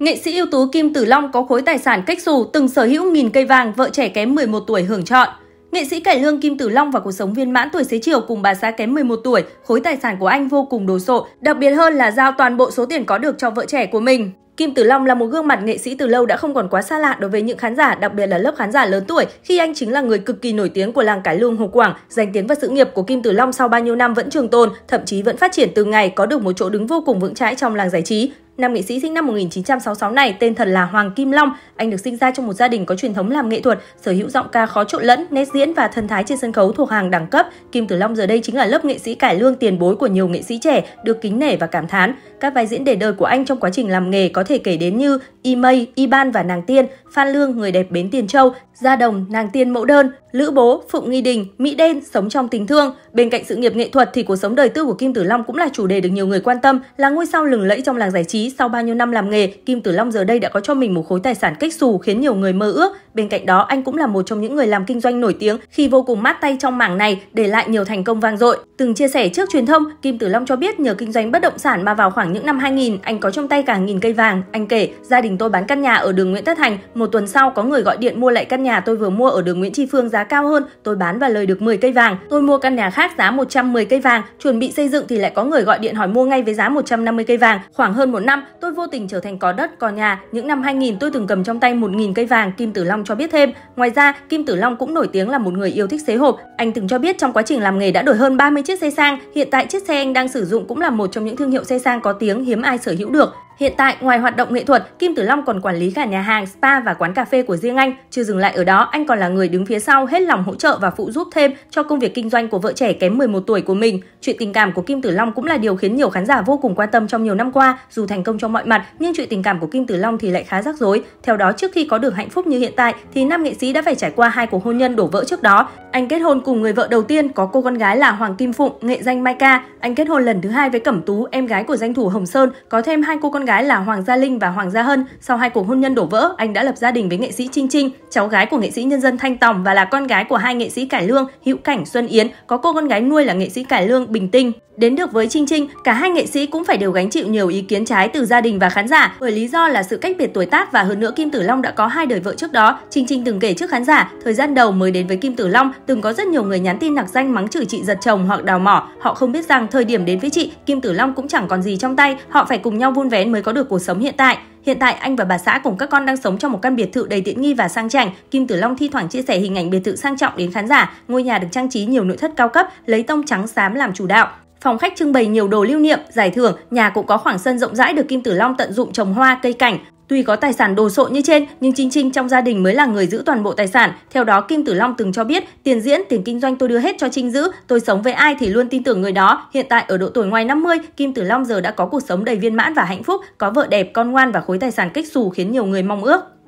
Nghệ sĩ ưu tú Kim Tử Long có khối tài sản cách xù từng sở hữu nghìn cây vàng, vợ trẻ kém 11 tuổi hưởng chọn. Nghệ sĩ cải lương Kim Tử Long và cuộc sống viên mãn tuổi xế chiều cùng bà xã kém 11 tuổi, khối tài sản của anh vô cùng đồ sộ, đặc biệt hơn là giao toàn bộ số tiền có được cho vợ trẻ của mình. Kim Tử Long là một gương mặt nghệ sĩ từ lâu đã không còn quá xa lạ đối với những khán giả, đặc biệt là lớp khán giả lớn tuổi, khi anh chính là người cực kỳ nổi tiếng của làng cải lương Hồ Quảng. Danh tiếng và sự nghiệp của Kim Tử Long sau bao nhiêu năm vẫn trường tồn, thậm chí vẫn phát triển từng ngày, có được một chỗ đứng vô cùng vững chãi trong làng giải trí. Nam nghệ sĩ sinh năm 1966 này tên thật là Hoàng Kim Long. Anh được sinh ra trong một gia đình có truyền thống làm nghệ thuật, sở hữu giọng ca khó trộn lẫn, nét diễn và thần thái trên sân khấu thuộc hàng đẳng cấp. Kim Tử Long giờ đây chính là lớp nghệ sĩ cải lương tiền bối của nhiều nghệ sĩ trẻ được kính nể và cảm thán. Các vai diễn để đời của anh trong quá trình làm nghề có thể kể đến như Y Mây, Y Ban và Nàng Tiên, Phan Lương, Người đẹp Bến Tiền Châu, Gia Đồng, Nàng Tiên Mẫu Đơn, Lữ Bố, Phụng Nghi Đình, Mỹ Đen sống trong tình thương. Bên cạnh sự nghiệp nghệ thuật thì cuộc sống đời tư của Kim Tử Long cũng là chủ đề được nhiều người quan tâm, là ngôi sao lừng lẫy trong làng giải trí. Sau bao nhiêu năm làm nghề, Kim Tử Long giờ đây đã có cho mình một khối tài sản cách xù khiến nhiều người mơ ước. Bên cạnh đó, anh cũng là một trong những người làm kinh doanh nổi tiếng khi vô cùng mát tay trong mảng này, để lại nhiều thành công vang dội. Từng chia sẻ trước truyền thông, Kim Tử Long cho biết nhờ kinh doanh bất động sản mà vào khoảng những năm 2000, anh có trong tay cả nghìn cây vàng. Anh kể, gia đình tôi bán căn nhà ở đường Nguyễn Tất Thành, một tuần sau có người gọi điện mua lại căn nhà tôi vừa mua ở đường Nguyễn Tri Phương giá cao hơn, tôi bán và lời được 10 cây vàng. Tôi mua căn nhà khác giá 110 cây vàng, chuẩn bị xây dựng thì lại có người gọi điện hỏi mua ngay với giá 150 cây vàng. Khoảng hơn một năm, tôi vô tình trở thành có đất, có nhà. Những năm 2000, tôi từng cầm trong tay 1.000 cây vàng, Kim Tử Long Hằng cho biết thêm, ngoài ra, Kim Tử Long cũng nổi tiếng là một người yêu thích xế hộp. Anh từng cho biết trong quá trình làm nghề đã đổi hơn 30 chiếc xe sang, hiện tại chiếc xe anh đang sử dụng cũng là một trong những thương hiệu xe sang có tiếng hiếm ai sở hữu được. Hiện tại, ngoài hoạt động nghệ thuật, Kim Tử Long còn quản lý cả nhà hàng, spa và quán cà phê của riêng anh. Chưa dừng lại ở đó, anh còn là người đứng phía sau hết lòng hỗ trợ và phụ giúp thêm cho công việc kinh doanh của vợ trẻ kém 11 tuổi của mình. Chuyện tình cảm của Kim Tử Long cũng là điều khiến nhiều khán giả vô cùng quan tâm trong nhiều năm qua. Dù thành công trong mọi mặt, nhưng chuyện tình cảm của Kim Tử Long thì lại khá rắc rối. Theo đó, trước khi có được hạnh phúc như hiện tại, thì nam nghệ sĩ đã phải trải qua hai cuộc hôn nhân đổ vỡ trước đó. Anh kết hôn cùng người vợ đầu tiên có cô con gái là Hoàng Kim Phụng, nghệ danh Mai Ca. Anh kết hôn lần thứ hai với Cẩm Tú, em gái của danh thủ Hồng Sơn, có thêm hai cô con gái gái là Hoàng Gia Linh và Hoàng Gia Hân, sau hai cuộc hôn nhân đổ vỡ, anh đã lập gia đình với nghệ sĩ Trinh Trinh, cháu gái của nghệ sĩ nhân dân Thanh Tòng và là con gái của hai nghệ sĩ cải lương Hữu Cảnh Xuân Yến, có cô con gái nuôi là nghệ sĩ cải lương Bình Tinh. Đến được với Trinh Trinh, cả hai nghệ sĩ cũng phải đều gánh chịu nhiều ý kiến trái từ gia đình và khán giả bởi lý do là sự cách biệt tuổi tác và hơn nữa Kim Tử Long đã có hai đời vợ trước đó. Trinh Trinh từng kể trước khán giả, thời gian đầu mới đến với Kim Tử Long, từng có rất nhiều người nhắn tin nặc danh mắng chửi chị giật chồng hoặc đào mỏ. Họ không biết rằng thời điểm đến với chị, Kim Tử Long cũng chẳng còn gì trong tay, họ phải cùng nhau vun vén anh mới có được cuộc sống hiện tại. Hiện tại anh và bà xã cùng các con đang sống trong một căn biệt thự đầy tiện nghi và sang chảnh. Kim Tử Long thi thoảng chia sẻ hình ảnh biệt thự sang trọng đến khán giả. Ngôi nhà được trang trí nhiều nội thất cao cấp, lấy tông trắng xám làm chủ đạo. Phòng khách trưng bày nhiều đồ lưu niệm, giải thưởng, nhà cũng có khoảng sân rộng rãi được Kim Tử Long tận dụng trồng hoa, cây cảnh. Tuy có tài sản đồ sộ như trên, nhưng Chính Trinh trong gia đình mới là người giữ toàn bộ tài sản. Theo đó, Kim Tử Long từng cho biết, tiền diễn, tiền kinh doanh tôi đưa hết cho Trinh giữ, tôi sống với ai thì luôn tin tưởng người đó. Hiện tại ở độ tuổi ngoài 50, Kim Tử Long giờ đã có cuộc sống đầy viên mãn và hạnh phúc, có vợ đẹp, con ngoan và khối tài sản kích xù khiến nhiều người mong ước.